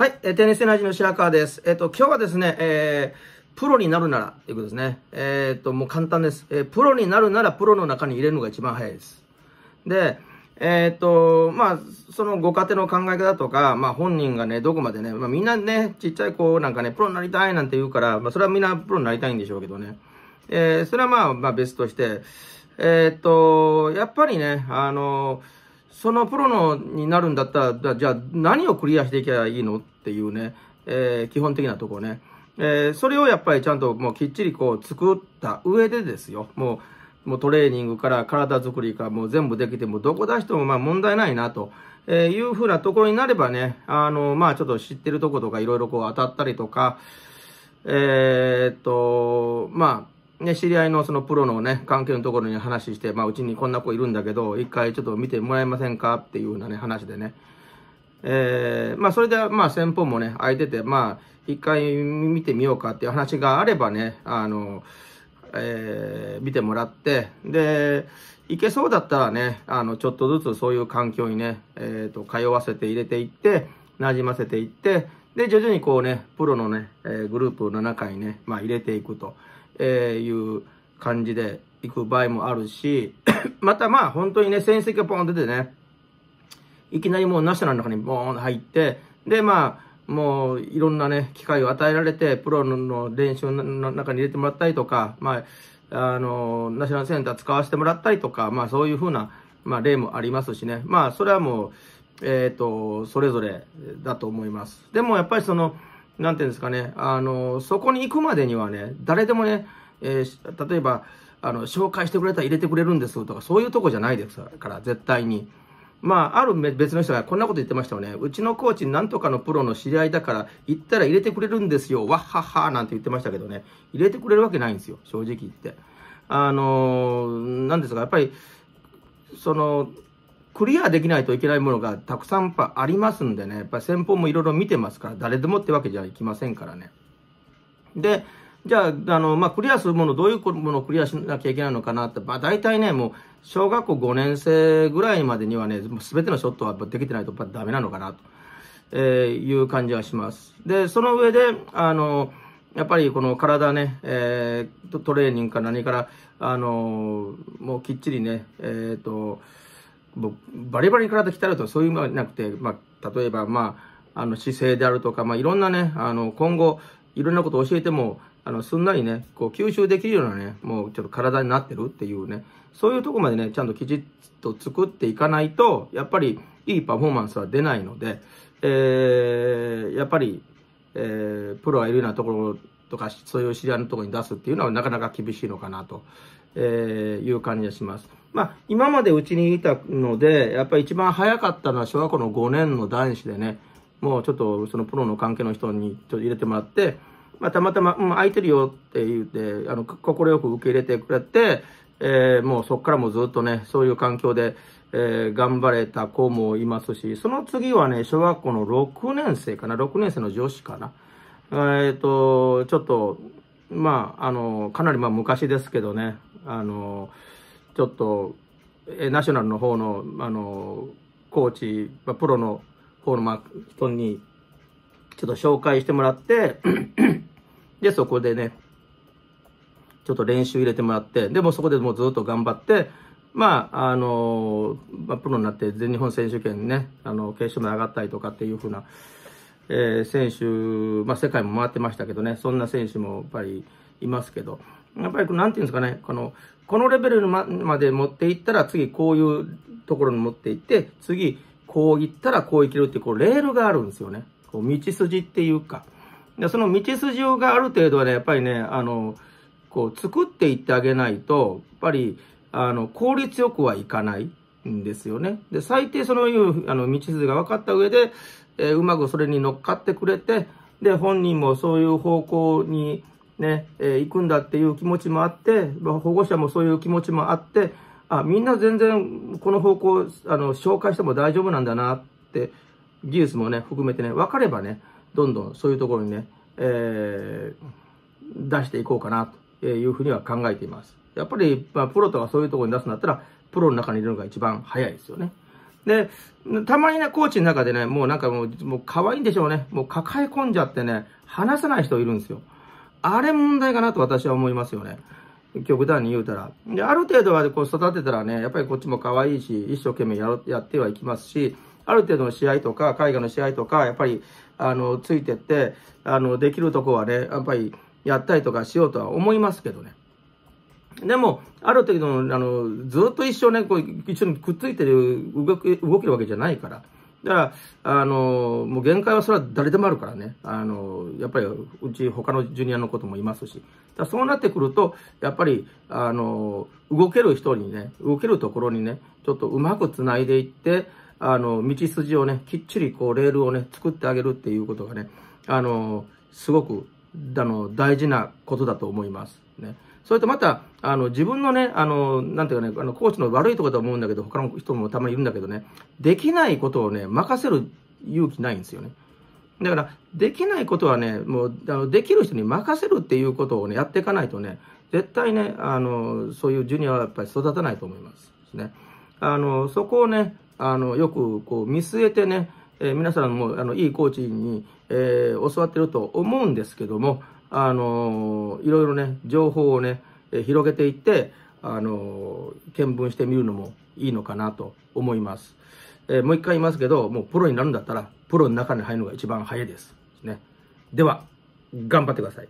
はい、えー、テニスエナジーの白川です。えっ、ー、と、今日はですね、えー、プロになるなら、ということですね。えっ、ー、と、もう簡単です、えー。プロになるなら、プロの中に入れるのが一番早いです。で、えっ、と、まあ、そのご家庭の考え方とか、まあ、本人がね、どこまでね、まあ、みんなね、ちっちゃい子なんかね、プロになりたいなんて言うから、まあ、それはみんなプロになりたいんでしょうけどね。えー、それはまあ、まあ、別として、えっ、と、やっぱりね、あのそのプロのになるんだったら、じゃあ何をクリアしていけばいいのっていうね、えー、基本的なとこね。えー、それをやっぱりちゃんともうきっちりこう作った上でですよ。もう、もうトレーニングから体作りからもう全部できて、もどこ出してもまあ問題ないなと、えー、いうふうなところになればね、あの、まあちょっと知ってるとことかいろいろこう当たったりとか、えー、っと、まあ、ね、知り合いのそのプロのね、関係のところに話して、まあ、うちにこんな子いるんだけど、一回ちょっと見てもらえませんかっていうようなね、話でね。えー、まあ、それで、まあ、先方もね、空いてて、まあ、一回見てみようかっていう話があればね、あの、えー、見てもらって、で、行けそうだったらね、あの、ちょっとずつそういう環境にね、えっ、ー、と、通わせて入れていって、馴染ませていって、で、徐々にこうね、プロのね、えー、グループの中にね、まあ、入れていくと。えー、いう感じで行く場合もあるし、またまあ本当にね、戦績がポン出てね、いきなりもうナショナルの中にボーン入って、でまあ、もういろんなね、機会を与えられて、プロの練習の中に入れてもらったりとか、まあ、あの、ナショナルセンター使わせてもらったりとか、まあそういうふうな、まあ例もありますしね。まあそれはもう、えっ、ー、と、それぞれだと思います。でもやっぱりその、なんていうんですかね、あの、そこに行くまでにはね、誰でもね、えー、例えば、あの、紹介してくれたら入れてくれるんですとか、そういうとこじゃないですから、絶対に。まあ、ある別の人がこんなこと言ってましたよね。うちのコーチ、なんとかのプロの知り合いだから、行ったら入れてくれるんですよ。わっはっはなんて言ってましたけどね。入れてくれるわけないんですよ。正直言って。あのー、なんですか、やっぱり、その、クリアできないといけないものがたくさんありますんでね、やっぱ先方もいろいろ見てますから、誰でもってわけじゃいきませんからね。で、じゃあ、あの、まあ、クリアするもの、どういうものをクリアしなきゃいけないのかなって、まあ、大体ね、もう、小学校5年生ぐらいまでにはね、すべてのショットはできてないとやっぱダメなのかな、と、えいう感じはします。で、その上で、あの、やっぱりこの体ね、えー、トレーニングか何から、あの、もうきっちりね、えっ、ー、と、バリバリ体鍛えるとそういうのはなくて、まあ、例えば、まあ、あの姿勢であるとか、まあ、いろんなね、あの今後、いろんなことを教えても、あのすんなりね、こう吸収できるようなね、もうちょっと体になってるっていうね、そういうとこまでね、ちゃんときちっと作っていかないと、やっぱりいいパフォーマンスは出ないので、えー、やっぱり、えー、プロがいるようなところとか、そういう知り合いのところに出すっていうのはなかなか厳しいのかなと、えー、いう感じがします。まあ、今までうちにいたので、やっぱり一番早かったのは小学校の5年の男子でね、もうちょっとそのプロの関係の人にちょっと入れてもらって、まあ、たまたま、うん、空いてるよって言って、あの、快く受け入れてくれて、えー、もうそこからもずっとね、そういう環境で、えー、頑張れた子もいますし、その次はね、小学校の6年生かな、6年生の女子かな。えっ、ー、と、ちょっと、まあ、あの、かなりまあ昔ですけどね、あの、ちょっとナショナルの方のあのコーチ、まあ、プロの方の、まあ、人にちょっと紹介してもらってでそこでねちょっと練習入れてもらってでもそこでもうずっと頑張ってまああの、まあ、プロになって全日本選手権ねあの決勝まで上がったりとかっていうふうな、えー、選手、まあ、世界も回ってましたけどねそんな選手もやっぱりいますけど。やっぱり、なんていうんですかね、この、このレベルままで持っていったら、次こういうところに持っていって、次、こう行ったらこう行けるっていう、こう、レールがあるんですよね。こう、道筋っていうか。で、その道筋がある程度はね、やっぱりね、あの、こう、作っていってあげないと、やっぱり、あの、効率よくはいかないんですよね。で、最低そのいう、あの、道筋が分かった上で、えー、うまくそれに乗っかってくれて、で、本人もそういう方向にね、えー、行くんだっていう気持ちもあって、保護者もそういう気持ちもあって、あ、みんな全然この方向、あの、紹介しても大丈夫なんだなって、技術もね、含めてね、分かればね、どんどんそういうところにね、えー、出していこうかなというふうには考えています。やっぱり、まあ、プロとかそういうところに出すんだったら、プロの中にいるのが一番早いですよね。で、たまにね、コーチの中でね、もうなんかもう、もう可愛いんでしょうね。もう抱え込んじゃってね、話さない人いるんですよ。あれ問題かなと私は思いますよね。極端に言うたら。で、ある程度はこう育てたらね、やっぱりこっちも可愛いし、一生懸命やろやってはいきますし、ある程度の試合とか、海外の試合とか、やっぱり、あの、ついてって、あの、できるとこはね、やっぱりやったりとかしようとは思いますけどね。でも、ある程度の、あの、ずっと一生ね、こう、一緒にくっついてる、動く、動けるわけじゃないから。だから、あの、もう限界はそれは誰でもあるからね。あの、やっぱり、うち他のジュニアのこともいますし。だそうなってくると、やっぱり、あの、動ける人にね、動けるところにね、ちょっとうまくつないでいって、あの、道筋をね、きっちりこう、レールをね、作ってあげるっていうことがね、あの、すごく、あの、大事なことだと思います。ね。それとまた、あの、自分のね、あの、なんていうかね、あの、コーチの悪いところだと思うんだけど、他の人もたまにいるんだけどね、できないことをね、任せる勇気ないんですよね。だから、できないことはね、もう、あのできる人に任せるっていうことをね、やっていかないとね、絶対ね、あの、そういうジュニアはやっぱり育たないと思いますね。あの、そこをね、あの、よくこう見据えてね、えー、皆さんも、あの、いいコーチに、えー、教わってると思うんですけども、あのいろいろね、情報をね、広げていって、あの見聞してみるのもいいのかなと思います。えー、もう一回言いますけど、もうプロになるんだったら、プロの中に入るのが一番早いです。ね。では、頑張ってください。